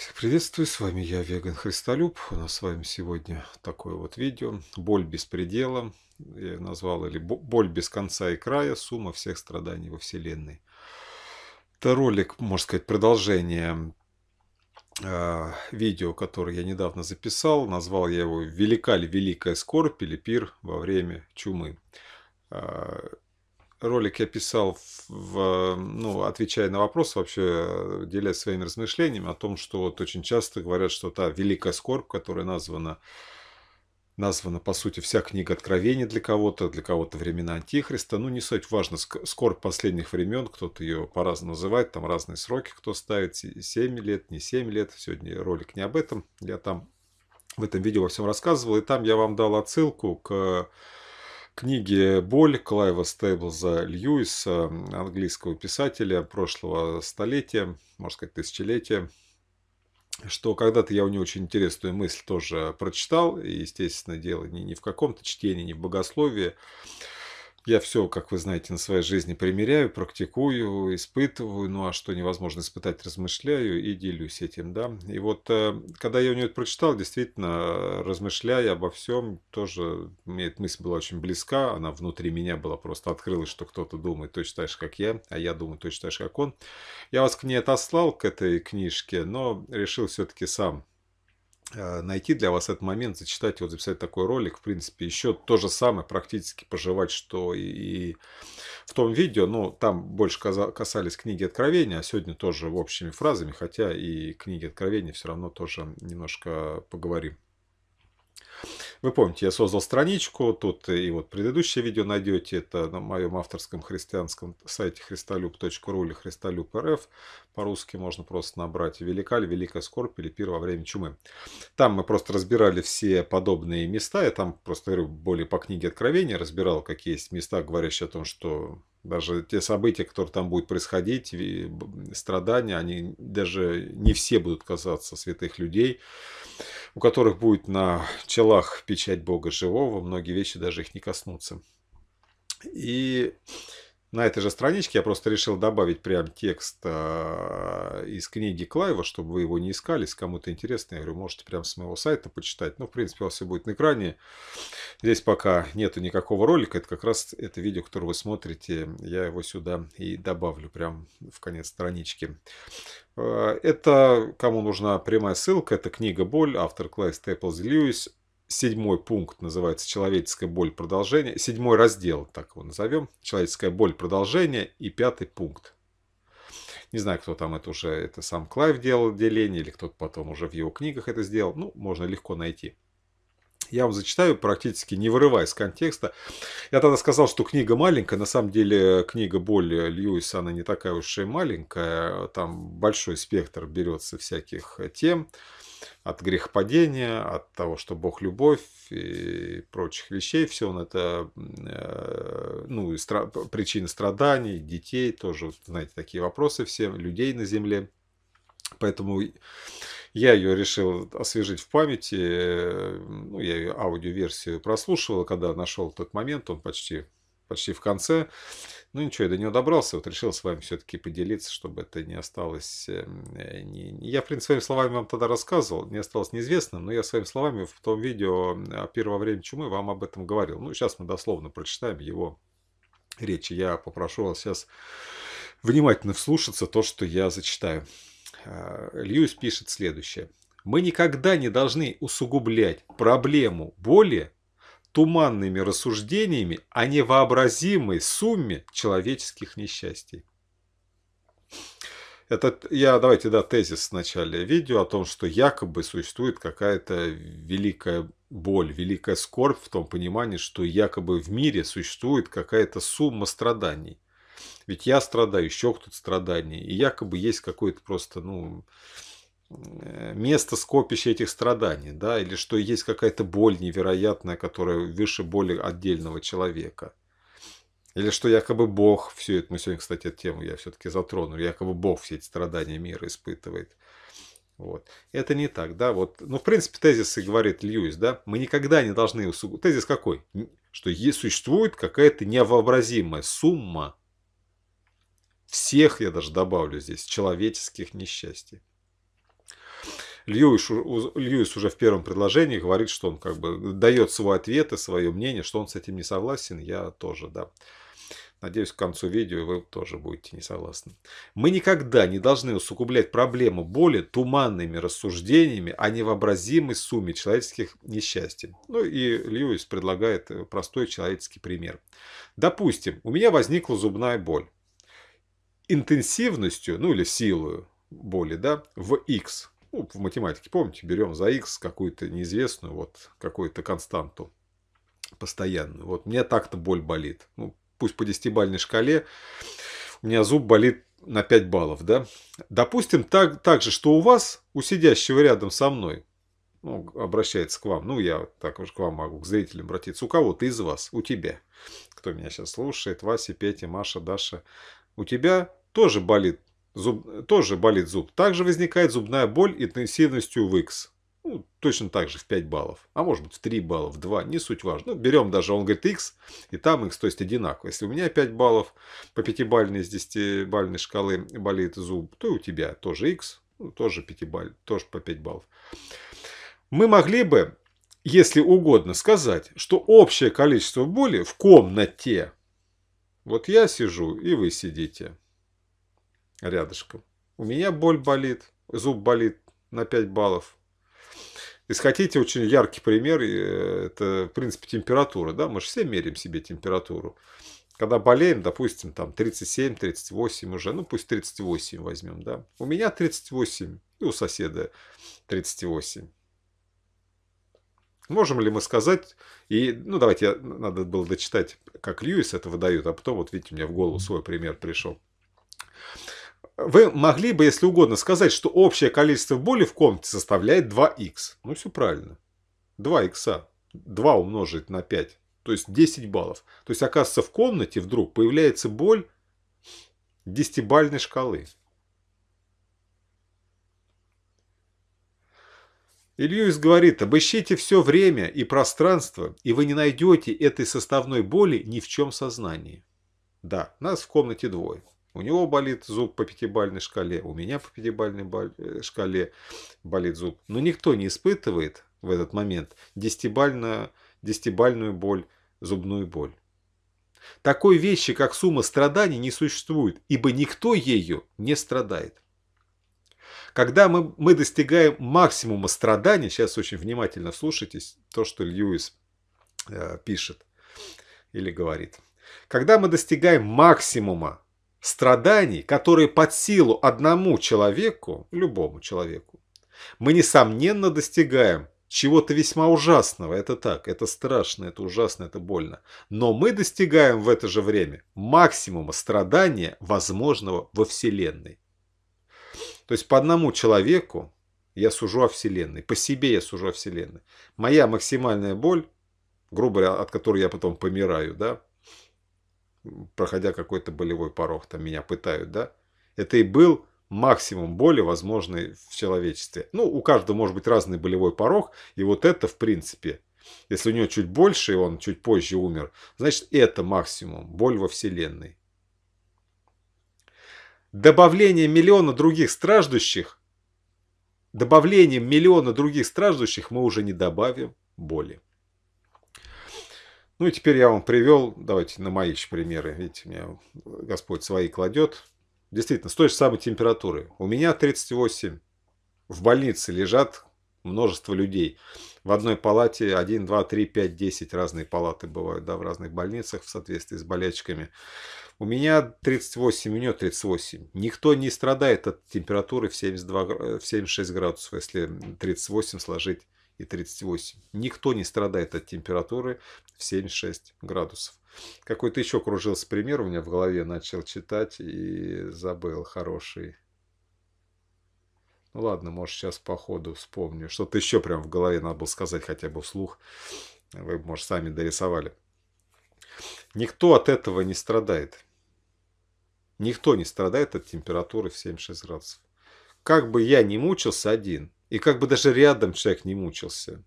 Всех приветствую, с вами я, Веган Христолюб. У нас с вами сегодня такое вот видео. Боль без предела, я назвал, или боль без конца и края, сумма всех страданий во Вселенной. Это ролик, можно сказать, продолжение а, видео, которое я недавно записал. Назвал я его «Велика ли великая скорбь или пир во время чумы?» а, ролик я писал, в, ну, отвечая на вопрос, вообще делясь своими размышлениями о том, что вот очень часто говорят, что та великая скорбь, которая названа названа, по сути, вся книга Откровения для кого-то, для кого-то времена Антихриста. Ну, не суть важно, скорбь последних времен, кто-то ее по-разному называет, там разные сроки кто ставит, 7 лет, не 7 лет. Сегодня ролик не об этом, я там в этом видео во всем рассказывал, и там я вам дал отсылку к книге «Боль» Клайва Стейблза Льюиса, английского писателя прошлого столетия, можно сказать, тысячелетия, что когда-то я у нее очень интересную мысль тоже прочитал, и, естественно, дело не, не в каком-то чтении, не в богословии, я все, как вы знаете, на своей жизни примеряю, практикую, испытываю, ну а что невозможно испытать, размышляю и делюсь этим, да. И вот э, когда я у нее это прочитал, действительно, э, размышляя обо всем, тоже мне эта мысль была очень близка, она внутри меня была просто открылась, что кто-то думает точно так же, как я, а я думаю точно так же, как он. Я вас к ней отослал, к этой книжке, но решил все-таки сам Э, найти для вас этот момент, зачитать его, записать такой ролик, в принципе, еще то же самое практически пожевать, что и, в том видео, но там больше касались книги Откровения, а сегодня тоже общими фразами, хотя и книги Откровения все равно тоже немножко поговорим. Вы помните, я создал страничку, тут и вот предыдущее видео найдете, это на моем авторском христианском сайте христолюб.ру или христолюб.рф. По-русски можно просто набрать «Велика ли великая скорбь или пир во время чумы». Там мы просто разбирали все подобные места, я там просто говорю, более по книге Откровения разбирал, какие есть места, говорящие о том, что даже те события, которые там будут происходить, страдания, они даже не все будут казаться святых людей у которых будет на челах печать Бога Живого, многие вещи даже их не коснутся. И на этой же страничке я просто решил добавить прям текст э, из книги Клайва, чтобы вы его не искали, если кому-то интересно, я говорю, можете прям с моего сайта почитать. Ну, в принципе, у вас все будет на экране. Здесь пока нету никакого ролика, это как раз это видео, которое вы смотрите, я его сюда и добавлю прям в конец странички. Э, это, кому нужна прямая ссылка, это книга «Боль», автор Клайв Степлз Льюис седьмой пункт называется «Человеческая боль продолжения», седьмой раздел, так его назовем, «Человеческая боль продолжения» и пятый пункт. Не знаю, кто там это уже, это сам Клайв делал деление, или кто-то потом уже в его книгах это сделал. Ну, можно легко найти я вам зачитаю практически не вырывая из контекста. Я тогда сказал, что книга маленькая, на самом деле книга более Льюиса, она не такая уж и маленькая, там большой спектр берется всяких тем, от грехопадения, от того, что Бог любовь и прочих вещей, все он это, э, ну, и стра... причины страданий, детей тоже, знаете, такие вопросы все, людей на земле. Поэтому я ее решил освежить в памяти. Э, ну, я ее аудиоверсию прослушивал, когда нашел тот момент, он почти, почти в конце. Ну ничего, я до нее добрался, вот решил с вами все-таки поделиться, чтобы это не осталось... Э, э, не... Я, в принципе, своими словами вам тогда рассказывал, не осталось неизвестным, но я своими словами в том видео «Первое время чумы» вам об этом говорил. Ну, сейчас мы дословно прочитаем его речь, Я попрошу вас сейчас внимательно вслушаться то, что я зачитаю. Э, Льюис пишет следующее. Мы никогда не должны усугублять проблему боли туманными рассуждениями о невообразимой сумме человеческих несчастий. Это я, давайте, да, тезис в начале видео о том, что якобы существует какая-то великая боль, великая скорбь в том понимании, что якобы в мире существует какая-то сумма страданий – ведь я страдаю, еще кто-то страдание. И якобы есть какое-то просто, ну, э, место скопища этих страданий, да, или что есть какая-то боль невероятная, которая выше боли отдельного человека. Или что якобы Бог, все это, мы сегодня, кстати, эту тему я все-таки затрону, якобы Бог все эти страдания мира испытывает. Вот. Это не так, да, вот. Ну, в принципе, тезис и говорит Льюис, да, мы никогда не должны... Тезис какой? Что существует какая-то невообразимая сумма всех, я даже добавлю здесь, человеческих несчастий. Льюис, Льюис уже в первом предложении говорит, что он как бы дает свой ответ и свое мнение, что он с этим не согласен, я тоже, да. Надеюсь, к концу видео вы тоже будете не согласны. Мы никогда не должны усугублять проблему боли туманными рассуждениями о невообразимой сумме человеческих несчастий. Ну и Льюис предлагает э, простой человеческий пример. Допустим, у меня возникла зубная боль интенсивностью, ну или силою боли, да, в x. Ну, в математике, помните, берем за x какую-то неизвестную, вот какую-то константу постоянную. Вот мне так-то боль болит. Ну, пусть по десятибальной шкале у меня зуб болит на 5 баллов, да? Допустим, так, так же, что у вас, у сидящего рядом со мной, ну, обращается к вам, ну, я так уж к вам могу, к зрителям обратиться, у кого-то из вас, у тебя, кто меня сейчас слушает, Вася, Петя, Маша, Даша, у тебя тоже болит зуб, тоже болит зуб. Также возникает зубная боль интенсивностью в X. Ну, точно так же в 5 баллов. А может быть в 3 балла, в 2, не суть важно. Ну, берем даже, он говорит X, и там X, то есть одинаково. Если у меня 5 баллов по 5-бальной, с 10-бальной шкалы болит зуб, то и у тебя тоже X, ну, тоже, 5 балл, тоже по 5 баллов. Мы могли бы, если угодно, сказать, что общее количество боли в комнате, вот я сижу и вы сидите – рядышком. У меня боль болит, зуб болит на 5 баллов. Если хотите, очень яркий пример, э, это, в принципе, температура. Да? Мы же все меряем себе температуру. Когда болеем, допустим, там 37, 38 уже, ну пусть 38 возьмем, да. У меня 38 и у соседа 38. Можем ли мы сказать, и, ну давайте, надо было дочитать, как Льюис это выдает, а потом вот видите, у меня в голову свой пример пришел. Вы могли бы, если угодно, сказать, что общее количество боли в комнате составляет 2х. Ну, все правильно. 2 х. 2 умножить на 5. То есть 10 баллов. То есть, оказывается, в комнате вдруг появляется боль десятибальной шкалы. И говорит, обыщите все время и пространство, и вы не найдете этой составной боли ни в чем сознании. Да, нас в комнате двое. У него болит зуб по пятибалльной шкале, у меня по пятибалльной э, шкале болит зуб. Но никто не испытывает в этот момент десятибальную, десятибальную боль, зубную боль. Такой вещи, как сумма страданий, не существует, ибо никто ею не страдает. Когда мы, мы достигаем максимума страданий, сейчас очень внимательно слушайтесь то, что Льюис э, пишет или говорит. Когда мы достигаем максимума страданий, которые под силу одному человеку, любому человеку, мы, несомненно, достигаем чего-то весьма ужасного. Это так, это страшно, это ужасно, это больно. Но мы достигаем в это же время максимума страдания, возможного во Вселенной. То есть по одному человеку я сужу о Вселенной, по себе я сужу о Вселенной. Моя максимальная боль, грубо говоря, от которой я потом помираю, да, проходя какой-то болевой порог, там меня пытают, да? Это и был максимум боли, возможный в человечестве. Ну, у каждого может быть разный болевой порог, и вот это, в принципе, если у него чуть больше, и он чуть позже умер, значит, это максимум, боль во Вселенной. Добавление миллиона других страждущих, добавлением миллиона других страждущих мы уже не добавим боли. Ну и теперь я вам привел, давайте на мои еще примеры. Видите, меня Господь свои кладет. Действительно, с той же самой температуры. У меня 38. В больнице лежат множество людей. В одной палате 1, 2, 3, 5, 10 разные палаты бывают да, в разных больницах в соответствии с болельщиками. У меня 38, у нее 38. Никто не страдает от температуры в, 72, в 76 градусов, если 38 сложить и 38. Никто не страдает от температуры, в 7-6 градусов. Какой-то еще кружился пример у меня в голове, начал читать и забыл хороший. Ну ладно, может сейчас по ходу вспомню. Что-то еще прям в голове надо было сказать хотя бы вслух. Вы, может, сами дорисовали. Никто от этого не страдает. Никто не страдает от температуры в 7-6 градусов. Как бы я не мучился один, и как бы даже рядом человек не мучился,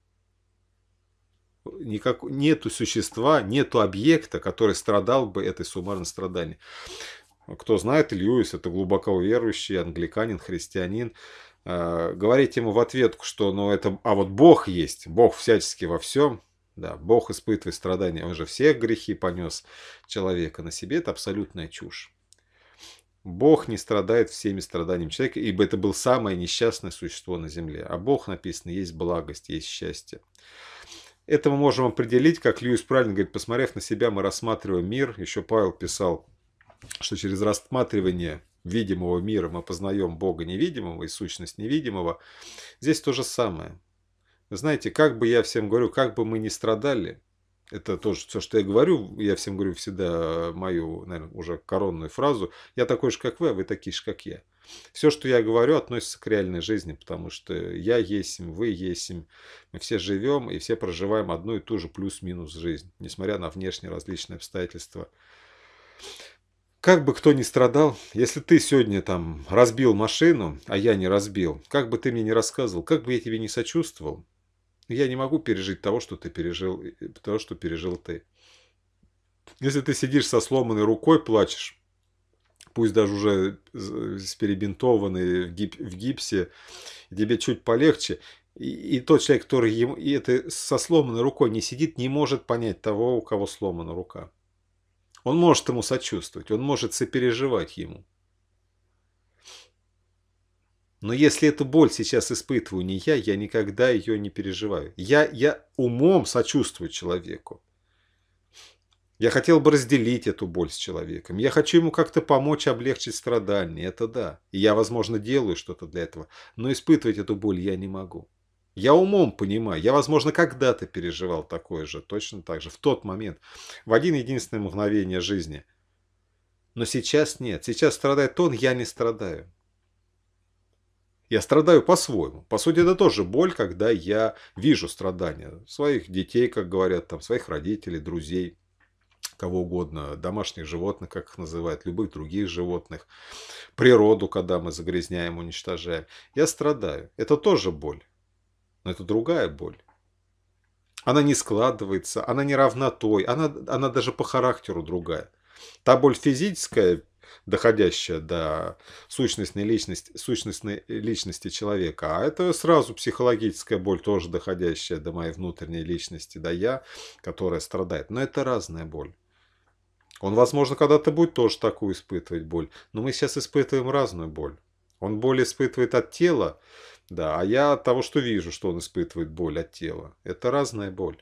никак, нету существа, нету объекта, который страдал бы этой суммарной страданием. Кто знает, Льюис это глубоко верующий англиканин, христианин. А, говорить ему в ответку, что ну, это, а вот Бог есть, Бог всячески во всем, да, Бог испытывает страдания, он же все грехи понес человека на себе, это абсолютная чушь. Бог не страдает всеми страданиями человека, ибо это был самое несчастное существо на земле. А Бог, написано, есть благость, есть счастье. Это мы можем определить, как Льюис правильно говорит, посмотрев на себя, мы рассматриваем мир. Еще Павел писал, что через рассматривание видимого мира мы познаем Бога невидимого и сущность невидимого. Здесь то же самое. Вы знаете, как бы я всем говорю, как бы мы ни страдали, это тоже все, что я говорю, я всем говорю всегда мою, наверное, уже коронную фразу, я такой же, как вы, а вы такие же, как я. Все, что я говорю, относится к реальной жизни, потому что я есим, вы есим, мы все живем и все проживаем одну и ту же плюс-минус жизнь, несмотря на внешние различные обстоятельства. Как бы кто ни страдал, если ты сегодня там разбил машину, а я не разбил, как бы ты мне не рассказывал, как бы я тебе не сочувствовал, я не могу пережить того, что ты пережил, э, того, что пережил ты. Если ты сидишь со сломанной рукой, плачешь, пусть даже уже э, перебинтованный гип, в гипсе, тебе чуть полегче. И, и тот человек, который ему, и это со сломанной рукой не сидит, не может понять того, у кого сломана рука. Он может ему сочувствовать, он может сопереживать ему. Но если эту боль сейчас испытываю не я, я никогда ее не переживаю. Я, я умом сочувствую человеку. Я хотел бы разделить эту боль с человеком. Я хочу ему как-то помочь облегчить страдания. Это да. И я, возможно, делаю что-то для этого. Но испытывать эту боль я не могу. Я умом понимаю. Я, возможно, когда-то переживал такое же. Точно так же. В тот момент. В один единственное мгновение жизни. Но сейчас нет. Сейчас страдает он, я не страдаю. Я страдаю по-своему. По сути, это тоже боль, когда я вижу страдания своих детей, как говорят, там, своих родителей, друзей кого угодно, домашних животных, как их называют, любых других животных, природу, когда мы загрязняем, уничтожаем. Я страдаю. Это тоже боль, но это другая боль. Она не складывается, она не равна той, она, она даже по характеру другая. Та боль физическая, доходящая до сущностной личности, сущностной личности человека. А это сразу психологическая боль, тоже доходящая до моей внутренней личности, до я, которая страдает. Но это разная боль. Он, возможно, когда-то будет тоже такую испытывать боль, но мы сейчас испытываем разную боль. Он боль испытывает от тела, да, а я от того, что вижу, что он испытывает боль от тела. Это разная боль.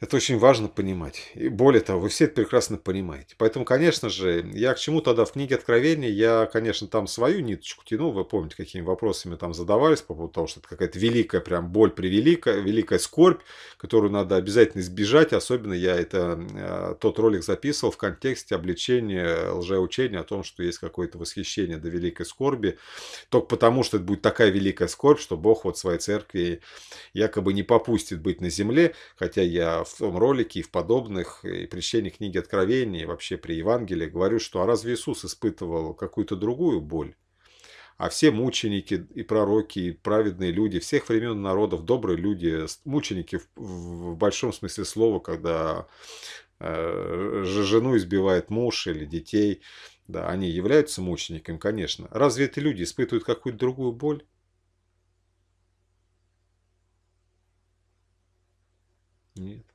Это очень важно понимать. И более того, вы все это прекрасно понимаете. Поэтому, конечно же, я к чему тогда в книге Откровения, я, конечно, там свою ниточку тянул. Вы помните, какими вопросами там задавались по поводу того, что это какая-то великая прям боль превеликая, великая скорбь, которую надо обязательно избежать. Особенно я это, э, тот ролик записывал в контексте обличения лжеучения о том, что есть какое-то восхищение до великой скорби. Только потому, что это будет такая великая скорбь, что Бог вот своей церкви якобы не попустит быть на земле. Хотя я в том ролике и в подобных, э, и при чтении книги Откровений, вообще при Евангелии говорю, что а разве Иисус испытывал какую-то другую боль? А все мученики и пророки, и праведные люди всех времен народов, добрые люди, мученики в, в большом смысле слова, когда э, жену избивает муж или детей, да, они являются мучениками, конечно. Разве эти люди испытывают какую-то другую боль? Нет.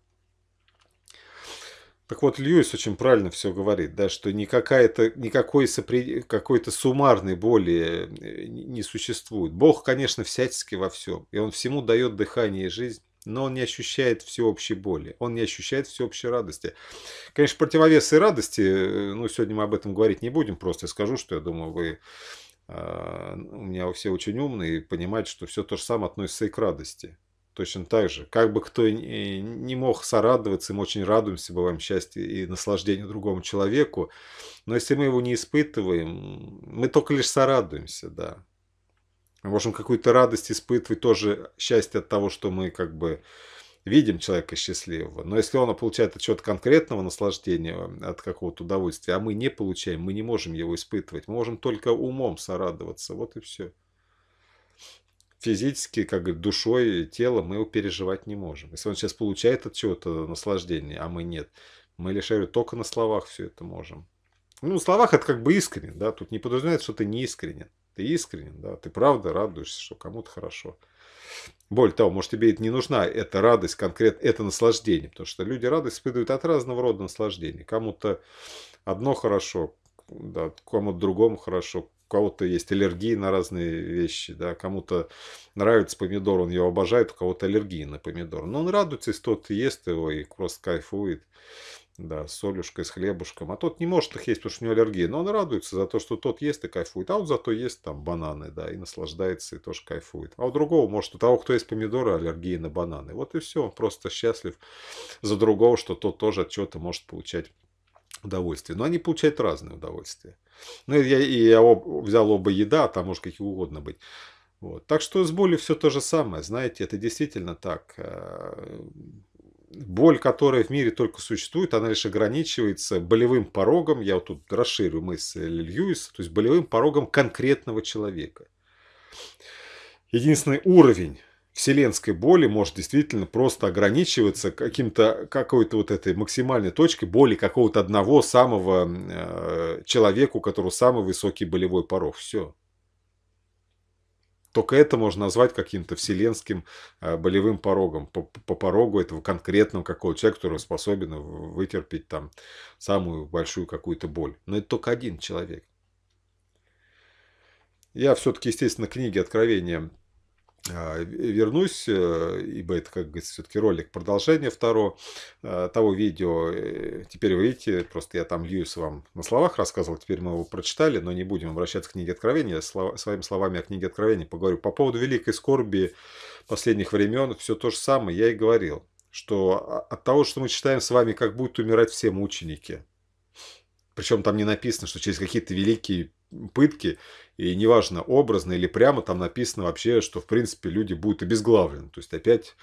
Так вот, Льюис очень правильно все говорит, да, что никакая-то, никакой сопри... какой-то суммарной боли э, не существует. Бог, конечно, всячески во всем, и Он всему дает дыхание и жизнь, но Он не ощущает всеобщей боли, Он не ощущает всеобщей радости. Конечно, противовесы радости, э, ну, сегодня мы об этом говорить не будем, просто я скажу, что я думаю, вы а, у меня все очень умные и понимают, что все то же самое относится и к радости. Точно так же. Как бы кто не мог сорадоваться, мы очень радуемся, бываем счастье и наслаждение другому человеку. Но если мы его не испытываем, мы только лишь сорадуемся, да. Мы можем какую-то радость испытывать, тоже счастье от того, что мы как бы видим человека счастливого. Но если он получает от чего-то конкретного наслаждения, от какого-то удовольствия, а мы не получаем, мы не можем его испытывать. Мы можем только умом сорадоваться. Вот и все физически, как душой, э, телом мы его переживать не можем. Если он сейчас получает от чего-то наслаждение, а мы нет, мы лишь говорю, только на словах все это можем. Ну, на словах это как бы искренне, да, тут не подразумевает, что ты не искренен. Ты искренен, да, ты правда радуешься, что кому-то хорошо. Более того, может, тебе это не нужна эта радость, конкретно это наслаждение, потому что люди радость испытывают от разного рода наслаждений. Кому-то одно хорошо, да, кому-то другому хорошо, кого-то есть аллергии на разные вещи, да, кому-то нравится помидор, он его обожает, у кого-то аллергии на помидор. Но ну, он радуется, если тот ест его и просто кайфует. Да, с солюшкой, с хлебушком. А тот не может их есть, потому что у него аллергия. Но он радуется за то, что тот ест и кайфует. А он зато ест там бананы, да, и наслаждается, и тоже кайфует. А у другого, может, у того, кто есть помидоры, аллергии на бананы. Вот и все. Он просто счастлив за другого, что тот тоже от чего-то может получать удовольствие. Но они получают разные удовольствия. Ну, я, я об, взял оба еда, а там может какие угодно быть. Вот. Так что с болью все то же самое, знаете, это действительно так. Э, боль, которая в мире только существует, она лишь ограничивается болевым порогом, я вот тут расширю мысль Льюиса, то есть болевым порогом конкретного человека. Единственный уровень вселенской боли может действительно просто ограничиваться каким-то какой-то вот этой максимальной точкой боли какого-то одного самого э, человека, у которого самый высокий болевой порог. Все. Только это можно назвать каким-то вселенским э, болевым порогом, по, по порогу этого конкретного какого то человека, который способен вытерпеть там самую большую какую-то боль. Но это только один человек. Я все-таки, естественно, книги Откровения а, вернусь, э, ибо это, как говорится, все-таки ролик продолжение второго э, того видео. Э, теперь вы видите, просто я там Льюис вам на словах рассказывал, теперь мы его прочитали, но не будем обращаться к книге Откровения. Я слов... своими словами о книге Откровения поговорю. По поводу великой скорби последних времен, все то же самое я и говорил, что от того, что мы читаем с вами, как будут умирать все мученики. Причем там не написано, что через какие-то великие пытки и неважно, образно или прямо, там написано вообще, что в принципе люди будут обезглавлены. То есть опять,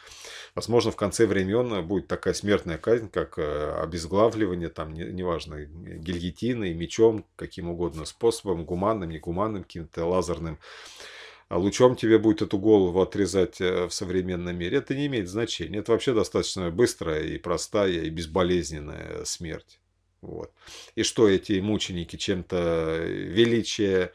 возможно, в конце времен будет такая смертная казнь, как э, обезглавливание, там, неважно, гильотиной, мечом, каким угодно способом, гуманным, негуманным, каким-то лазерным а лучом тебе будет эту голову отрезать э, в современном мире, это не имеет значения. Это вообще достаточно быстрая и простая и безболезненная смерть. Вот. И что эти мученики чем-то э, величие,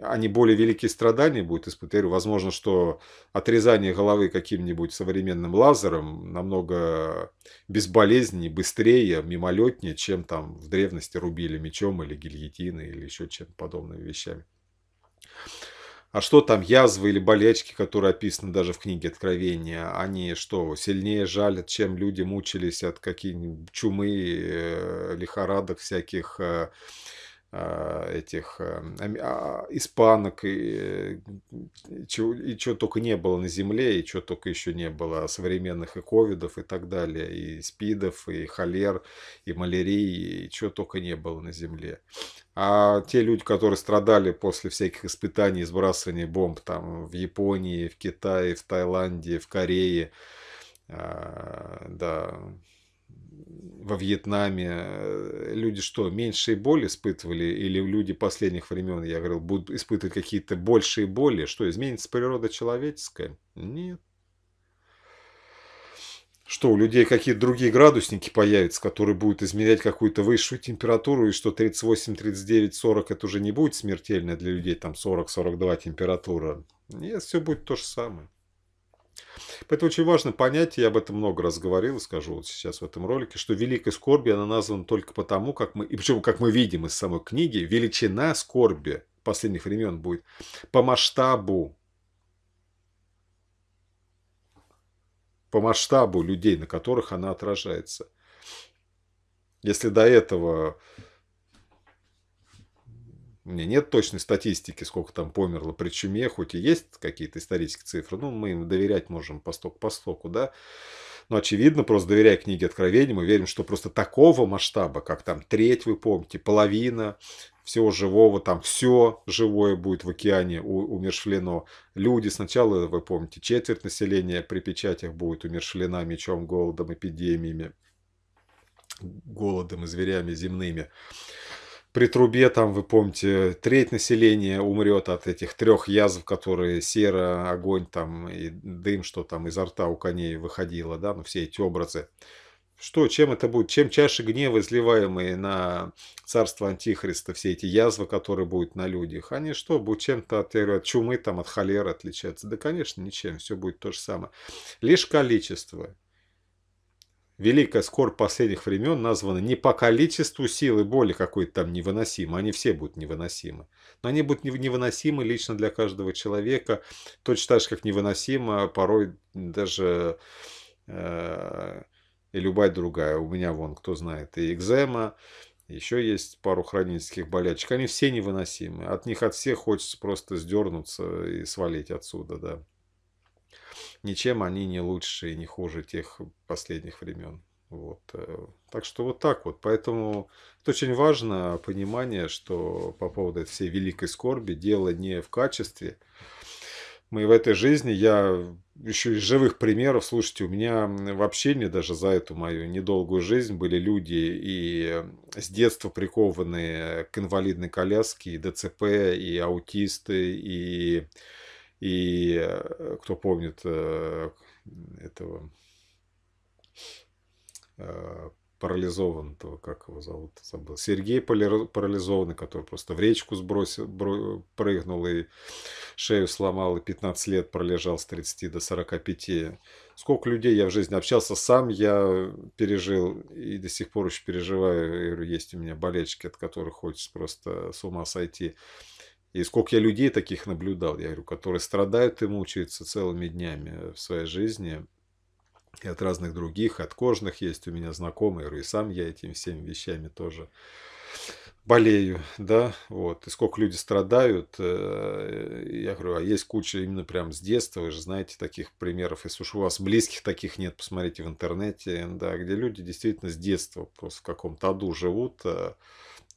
они более великие страдания будут испытывать. Возможно, что отрезание головы каким-нибудь современным лазером намного безболезненнее, быстрее, мимолетнее, чем там в древности рубили мечом или гильотиной или еще чем подобными вещами. А что там, язвы или болячки, которые описаны даже в книге Откровения, они что, сильнее жалят, чем люди мучились от каких-нибудь чумы, э, лихорадок всяких, э, а, этих эм, а, испанок и, э, чего, и чего только не было на земле, и чего только еще не было современных и ковидов и так далее, и спидов, и холер, и малярии, и чего только не было на земле. А те люди, которые страдали после всяких испытаний, сбрасывания бомб там в Японии, в Китае, в Таиланде, в Корее, а, да, во Вьетнаме э, люди что, меньшие боли испытывали? Или люди последних времен, я говорил, будут испытывать какие-то большие боли? Что, изменится природа человеческая? Нет. Что, у людей какие-то другие градусники появятся, которые будут измерять какую-то высшую температуру, и что 38, 39, 40 это уже не будет смертельно для людей, там 40-42 температура. Нет, все будет то же самое. Поэтому очень важно понять, я об этом много раз говорил скажу вот сейчас в этом ролике, что великая скорби, она названа только потому, как мы, и причем, как мы видим из самой книги, величина скорби последних времен будет по масштабу, по масштабу людей, на которых она отражается. Если до этого у меня нет точной статистики, сколько там померло при чуме, хоть и есть какие-то исторические цифры, ну, мы им доверять можем по стоку по стоку, да. Но, ну, очевидно, просто доверяя книге Откровения, мы верим, что просто такого масштаба, как там треть, вы помните, половина всего живого, там все живое будет в океане умершлено. Люди сначала, вы помните, четверть населения при печатях будет умершвлена мечом, голодом, эпидемиями, голодом и зверями земными при трубе там, вы помните, треть населения умрет от этих трех язв, которые сера, огонь там и дым, что там изо рта у коней выходило, да, ну все эти образы. Что, чем это будет? Чем чаще гнева, изливаемые на царство Антихриста, все эти язвы, которые будут на людях, они что, будут чем-то от, от чумы, там, от холеры отличаться? Да, конечно, ничем, все будет то же самое. Лишь количество Великая скорбь последних времен названа не по количеству силы боли какой-то там невыносимой, они все будут невыносимы. Но они будут невыносимы лично для каждого человека, точно так же, как невыносимо порой даже э, и любая другая. У меня вон, кто знает, и экзема, еще есть пару хронических болячек. Они все невыносимы. От них от всех хочется просто сдернуться и свалить отсюда, да. Ничем они не лучше и не хуже тех последних времен. Вот. Э, так что вот так вот. Поэтому это очень важно понимание, что по поводу этой всей великой скорби дело не в качестве. Мы в этой жизни, я еще из живых примеров, слушайте, у меня вообще не даже за эту мою недолгую жизнь были люди и э, с детства прикованные к инвалидной коляске, и ДЦП, и аутисты, и и э, кто помнит э, этого э, парализованного, как его зовут, забыл. Сергей парализованный, который просто в речку сбросил, прыгнул и шею сломал, и 15 лет пролежал с 30 до 45. Сколько людей я в жизни общался, сам я пережил и до сих пор еще переживаю. Я говорю, есть у меня болельщики, от которых хочется просто с ума сойти. И сколько я людей таких наблюдал, я говорю, которые страдают и мучаются целыми днями в своей жизни, и от разных других, от кожных есть у меня знакомые, и сам я этими всеми вещами тоже болею, да, вот, и сколько люди страдают, э, я говорю, а есть куча именно прям с детства, вы же знаете таких примеров, если уж у вас близких таких нет, посмотрите в интернете, да, где люди действительно с детства просто в каком-то аду живут, а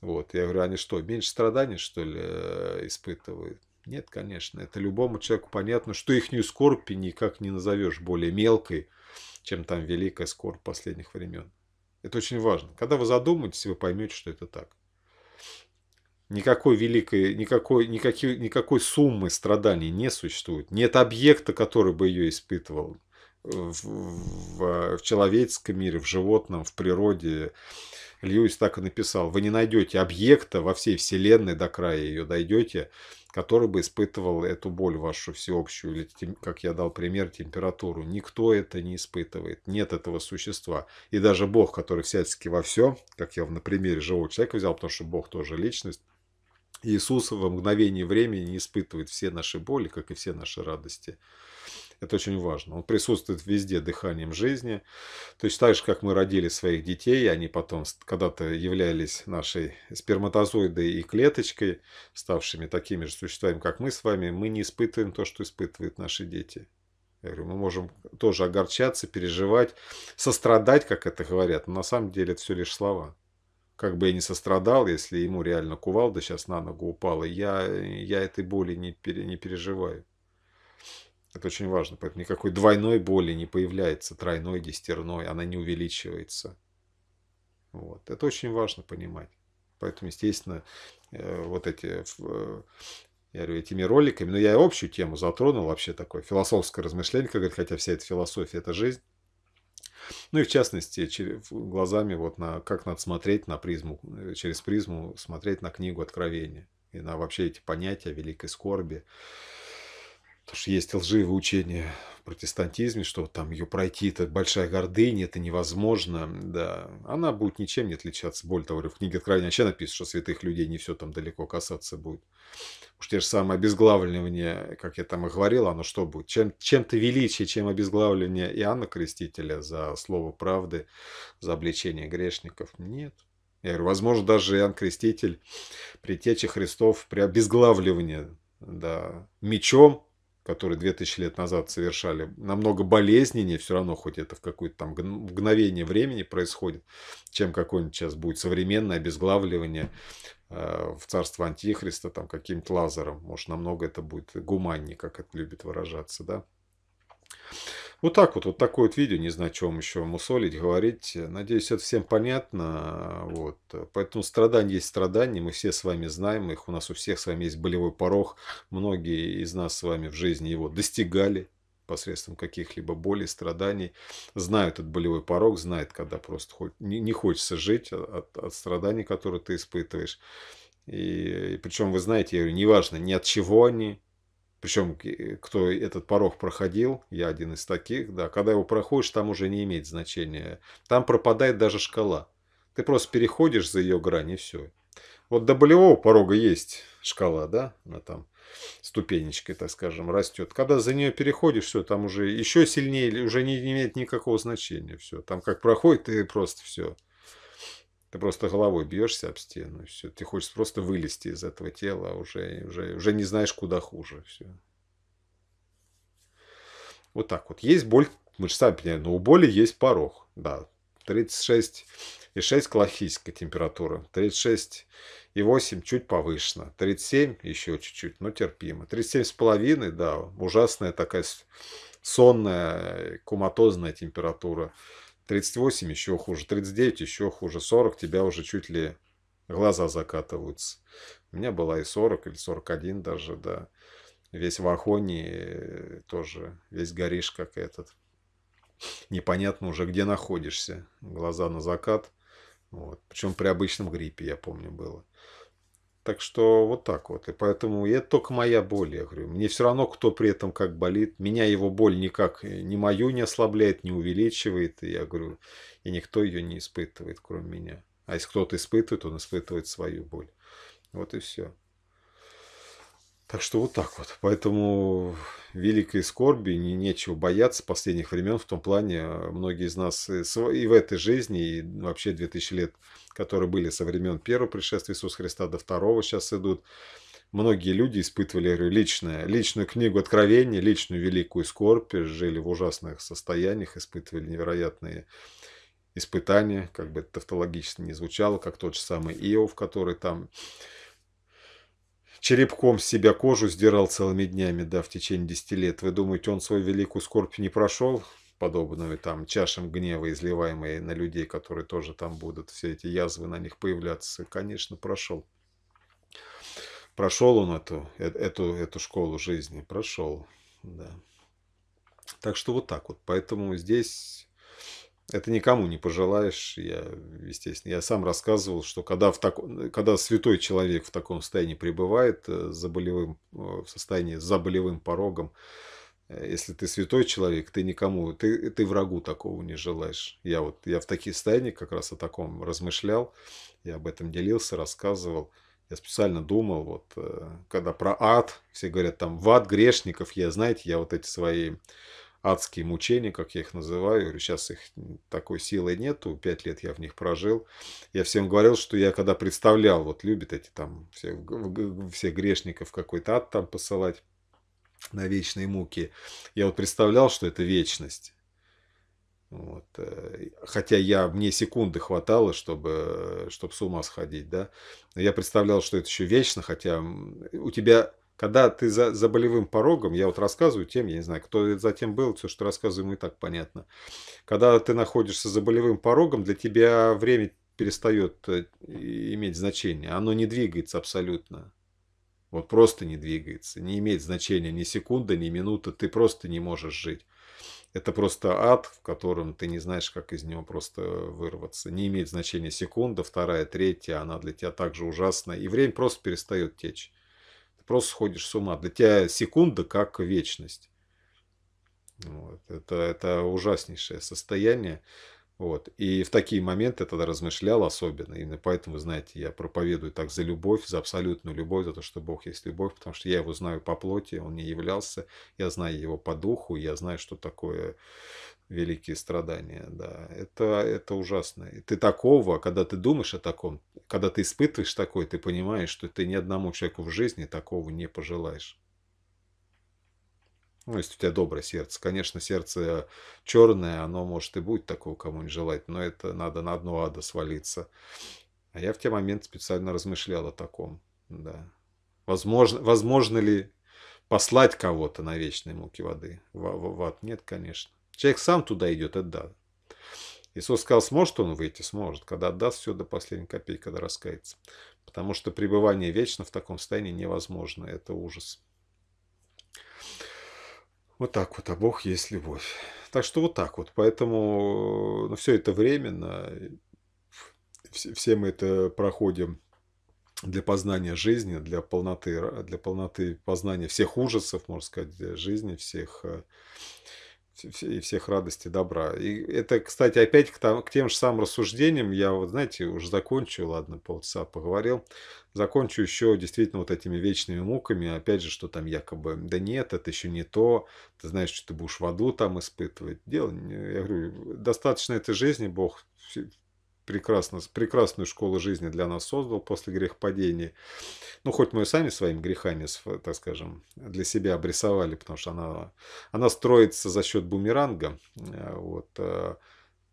вот. Я говорю, «А они что, меньше страданий, что ли, э, испытывают? Нет, конечно. Это любому человеку понятно, что ихнюю скорбь никак не назовешь более мелкой, чем там великая скорбь последних времен. Это очень важно. Когда вы задумаетесь, вы поймете, что это так. Никакой великой, никакой, никакой, никакой суммы страданий не существует. Нет объекта, который бы ее испытывал в, в, в человеческом мире, в животном, в природе. Льюис так и написал, вы не найдете объекта во всей вселенной, до края ее дойдете, который бы испытывал эту боль вашу всеобщую, или, как я дал пример, температуру. Никто это не испытывает, нет этого существа. И даже Бог, который всячески во все, как я на примере живого человека взял, потому что Бог тоже личность, Иисус во мгновение времени не испытывает все наши боли, как и все наши радости. Это очень важно. Он присутствует везде дыханием жизни. То есть так же, как мы родили своих детей, они потом когда-то являлись нашей сперматозоидой и клеточкой, ставшими такими же существами, как мы с вами, мы не испытываем то, что испытывают наши дети. Я говорю, мы можем тоже огорчаться, переживать, сострадать, как это говорят, но на самом деле это все лишь слова как бы я ни сострадал, если ему реально кувалда сейчас на ногу упала, я, я этой боли не, пере, не переживаю. Это очень важно. Поэтому никакой двойной боли не появляется, тройной, десятерной, она не увеличивается. Вот. Это очень важно понимать. Поэтому, естественно, э, вот эти, э, э, я говорю, этими роликами, но ну, я и общую тему затронул вообще такое философское размышление, как говорят, хотя вся эта философия – это жизнь. Ну и в частности, через, глазами вот на как надо смотреть на призму, через призму смотреть на книгу Откровения и на вообще эти понятия великой скорби, Потому что есть лживые учения в протестантизме, что там ее пройти, это большая гордыня, это невозможно. Да, она будет ничем не отличаться. Более того, в книге Откровения вообще написано, что святых людей не все там далеко касаться будет. Уж те же самые обезглавливания, как я там и говорил, оно что будет? Чем, чем-то величие, чем обезглавливание Иоанна Крестителя за слово правды, за обличение грешников? Нет. Я говорю, возможно, даже Иоанн Креститель, притеча Христов при обезглавливании да, мечом, которые 2000 лет назад совершали, намного болезненнее, все равно, хоть это в какое-то там мгновение времени происходит, чем какое-нибудь сейчас будет современное обезглавливание э, в царство Антихриста там каким-то лазером. Может, намного это будет гуманнее, как это любит выражаться, да. Вот так вот, вот такое вот видео, не знаю, что вам еще мусолить, говорить. Надеюсь, это всем понятно. Вот. Поэтому страдания есть страдания, мы все с вами знаем их, у нас у всех с вами есть болевой порог. Многие из нас с вами в жизни его достигали, посредством каких-либо болей, страданий, знают этот болевой порог, знает, когда просто не, не хочется жить от, от страданий, которые ты испытываешь. И, и причем вы знаете, я говорю, неважно ни от чего они, причем, э, кто этот порог проходил, я один из таких, да, когда его проходишь, там уже не имеет значения. Там пропадает даже шкала. Ты просто переходишь за ее грань и все. Вот до болевого порога есть шкала, да, она там ступенечкой, так скажем, растет. Когда за нее переходишь, все, там уже еще сильнее, уже не имеет никакого значения, все. Там как проходит, ты просто все. Ты просто головой бьешься об стену, все. Ты хочешь просто вылезти из этого тела, а уже, уже, уже не знаешь, куда хуже. Все. Вот так вот. Есть боль, мы же сами понимаем, но у боли есть порог. Да, 36,6 классическая температура, 36,8 чуть повышена, 37 еще чуть-чуть, но терпимо. 37,5, да, ужасная такая сонная, куматозная температура. 38 еще хуже, 39 еще хуже, 40 тебя уже чуть ли глаза закатываются. У меня была и 40, или 41 даже, да. Весь в Ахоне э, тоже, весь горишь как этот. Непонятно уже, где находишься. Глаза на закат. Вот. Причем при обычном гриппе, я помню, было. Так что вот так вот. И поэтому и это только моя боль, я говорю. Мне все равно, кто при этом как болит. Меня его боль никак, э, ни мою не ослабляет, не увеличивает. И я говорю, и никто ее не испытывает, кроме меня. А если кто-то испытывает, он испытывает свою боль. Вот и все. Так что вот так вот. Поэтому великой скорби не, нечего бояться последних времен в том плане, э, многие из нас и в этой жизни, и вообще 2000 лет, которые были со времен первого пришествия Иисуса Христа до второго сейчас идут, многие люди испытывали говорю, личное, личную книгу откровения, личную великую скорбь, жили в ужасных состояниях, испытывали невероятные испытания, как бы это тавтологично не звучало, как тот же самый Иов, который там Черепком с себя кожу сдирал целыми днями, да, в течение десяти лет. Вы думаете, он свою великую скорбь не прошел? подобную там чашам гнева, изливаемые на людей, которые тоже там будут, все эти язвы на них появляться, конечно, прошел. Прошел он эту, э, эту, эту школу жизни, прошел, да. Так что вот так вот. Поэтому здесь это никому не пожелаешь. Я, естественно, я сам рассказывал, что когда, в так... когда святой человек в таком состоянии пребывает, э, за болевым... Э, в состоянии за болевым порогом, э, если ты святой человек, ты никому, ты, ты врагу такого не желаешь. Я вот я в таких состояниях как раз о таком размышлял, я об этом делился, рассказывал. Я специально думал, вот когда про ад, все говорят там в ад грешников, я, знаете, я вот эти свои адские мучения, как я их называю. сейчас их такой силы нету, пять лет я в них прожил. Я всем говорил, что я когда представлял, вот любят эти там всех, всех грешников какой-то ад там посылать на вечные муки. Я вот представлял, что это вечность. Вот. Э, хотя я, мне секунды хватало, чтобы, чтобы с ума сходить, да. Но я представлял, что это еще вечно, хотя у тебя когда ты за, за болевым порогом, я вот рассказываю тем, я не знаю, кто за тем был, все, что рассказываем, и так понятно. Когда ты находишься за болевым порогом, для тебя время перестает э, иметь значение. Оно не двигается абсолютно. Вот просто не двигается. Не имеет значения ни секунда, ни минута. Ты просто не можешь жить. Это просто ад, в котором ты не знаешь, как из него просто вырваться. Не имеет значения секунда, вторая, третья. Она для тебя также ужасна. И время просто перестает течь просто сходишь с ума. Для тебя секунда как вечность. Вот. Это, это ужаснейшее состояние. Вот. И в такие моменты я тогда размышлял особенно. Именно поэтому, знаете, я проповедую так за любовь, за абсолютную любовь, за то, что Бог есть любовь, потому что я его знаю по плоти, он не являлся, я знаю его по духу, я знаю, что такое великие страдания. Да. Это, это ужасно. И ты такого, когда ты думаешь о таком, когда ты испытываешь такое, ты понимаешь, что ты ни одному человеку в жизни такого не пожелаешь. Ну, если у тебя доброе сердце. Конечно, сердце черное, оно может и будет такого кому-нибудь желать, но это надо на одну ада свалиться. А я в те моменты специально размышлял о таком. Да. Возможно, возможно ли послать кого-то на вечные муки воды в, в, в ад? Нет, конечно. Человек сам туда идет, это да. Иисус сказал, сможет он выйти, сможет, когда отдаст все до последней копейки, когда раскается. Потому что пребывание вечно в таком состоянии невозможно. Это ужас. Вот так вот, а Бог есть любовь. Так что вот так вот. Поэтому ну, все это временно. Все, все мы это проходим для познания жизни, для полноты, для полноты познания всех ужасов, можно сказать, жизни, всех э, и всех радости, добра. И это, кстати, опять к, там, к тем же самым рассуждениям. Я вот, знаете, уже закончу, ладно, полчаса поговорил. Закончу еще действительно вот этими вечными муками. Опять же, что там якобы, да нет, это еще не то. Ты знаешь, что ты будешь в аду там испытывать. Дело, я говорю, достаточно этой жизни, Бог прекрасно, прекрасную школу жизни для нас создал после грехопадения. Ну, хоть мы и сами своими грехами, так скажем, для себя обрисовали, потому что она, она строится за счет бумеранга. Э, вот, э,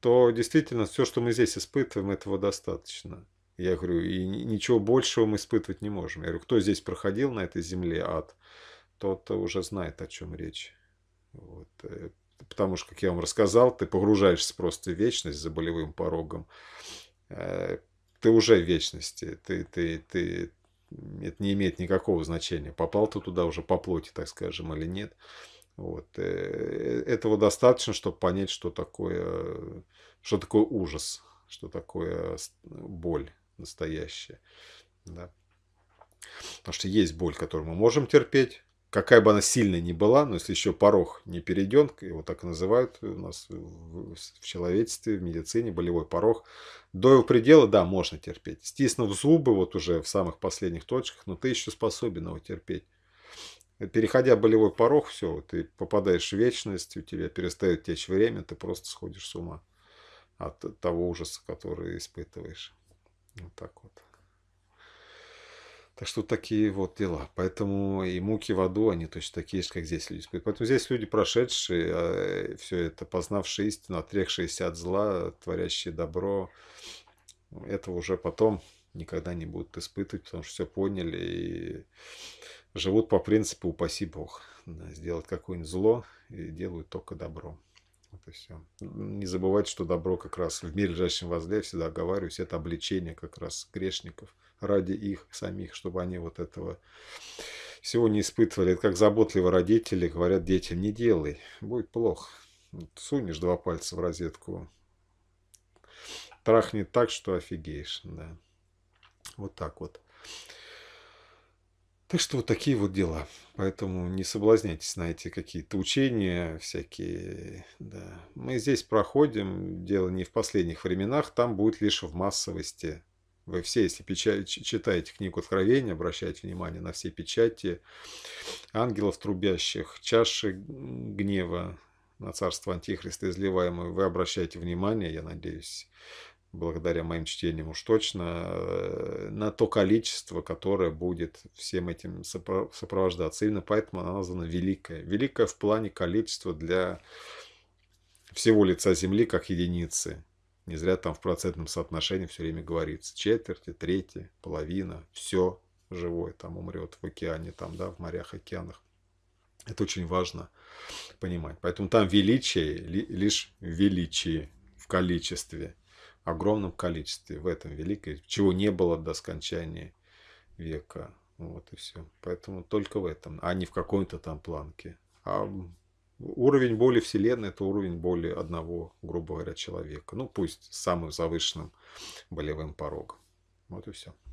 то действительно все, что мы здесь испытываем, этого достаточно. Я говорю, и ничего большего мы испытывать не можем. Я говорю, кто здесь проходил на этой земле ад, тот уже знает, о чем речь. Вот. Э, потому что, как я вам рассказал, ты погружаешься просто в вечность за болевым порогом. Э, ты уже в вечности, ты, ты, ты, это не имеет никакого значения, попал ты туда уже по плоти, так скажем, или нет. Вот. Э, этого достаточно, чтобы понять, что такое, что такое ужас, что такое боль настоящая. Да. Потому что есть боль, которую мы можем терпеть, какая бы она сильная ни была, но если еще порог не перейден, его так и называют у нас в человечестве, в медицине, болевой порог, до его предела, да, можно терпеть. Стиснув зубы вот уже в самых последних точках, но ты еще способен его терпеть. Переходя болевой порог, все, ты попадаешь в вечность, у тебя перестает течь время, ты просто сходишь с ума от того ужаса, который испытываешь. Вот так вот. Так что такие вот дела. Поэтому и муки в аду, они точно такие же, как здесь люди Поэтому здесь люди, прошедшие а, э, все это, познавшие истину, отрекшиеся от зла, творящие добро, этого уже потом никогда не будут испытывать, потому что все поняли и живут по принципу «упаси Бог». Сделать какое-нибудь зло и делают только добро. Вот и все. Не забывайте, что добро как раз в мире лежащем возле, всегда оговариваюсь, это обличение как раз грешников ради их самих, чтобы они вот этого всего не испытывали. Это как заботливые родители говорят детям, не делай, будет плохо. Вот сунешь два пальца в розетку, трахнет так, что офигеешь. Да. Вот так вот. Так что вот такие вот дела. Поэтому не соблазняйтесь на эти какие-то учения всякие. Да. Мы здесь проходим, дело не в последних временах, там будет лишь в массовости. Вы все, если печать, читаете книгу Откровения, обращайте внимание на все печати ангелов трубящих, чаши гнева на царство Антихриста изливаемую, вы обращаете внимание, я надеюсь, благодаря моим чтениям уж точно, э, на то количество, которое будет всем этим сопровождаться. Именно поэтому она названа «Великая». Великая в плане количества для всего лица Земли как единицы. Не зря там в процентном соотношении все время говорится. Четверти, трети, половина, все живое там умрет в океане, там, да, в морях, океанах. Это очень важно понимать. Поэтому там величие лишь величие в количестве – огромном количестве в этом великой чего не было до скончания века. Вот и все. Поэтому только в этом, а не в какой-то там планке. А уровень боли Вселенной – это уровень боли одного, грубо говоря, человека. Ну, пусть самым завышенным болевым порогом. Вот и все.